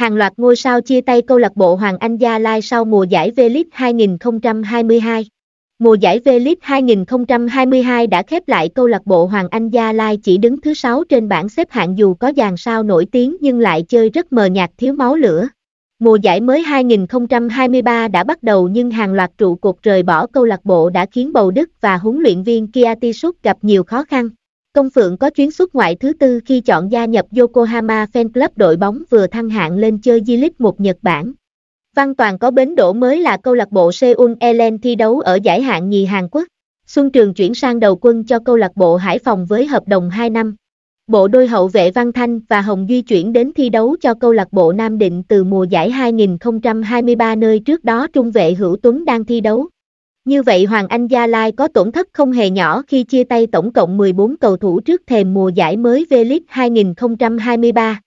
hàng loạt ngôi sao chia tay câu lạc bộ Hoàng Anh Gia Lai sau mùa giải V-League 2022. Mùa giải V-League 2022 đã khép lại câu lạc bộ Hoàng Anh Gia Lai chỉ đứng thứ 6 trên bảng xếp hạng dù có dàn sao nổi tiếng nhưng lại chơi rất mờ nhạt thiếu máu lửa. Mùa giải mới 2023 đã bắt đầu nhưng hàng loạt trụ cột rời bỏ câu lạc bộ đã khiến bầu Đức và huấn luyện viên Kiatisuk gặp nhiều khó khăn. Công Phượng có chuyến xuất ngoại thứ tư khi chọn gia nhập Yokohama Fan Club đội bóng vừa thăng hạng lên chơi J-League 1 Nhật Bản. Văn Toàn có bến đổ mới là câu lạc bộ Seoul Elen thi đấu ở giải hạng nhì Hàn Quốc. Xuân Trường chuyển sang đầu quân cho câu lạc bộ Hải Phòng với hợp đồng 2 năm. Bộ đôi hậu vệ Văn Thanh và Hồng Duy chuyển đến thi đấu cho câu lạc bộ Nam Định từ mùa giải 2023 nơi trước đó trung vệ Hữu Tuấn đang thi đấu. Như vậy Hoàng Anh Gia Lai có tổn thất không hề nhỏ khi chia tay tổng cộng 14 cầu thủ trước thềm mùa giải mới V-League 2023.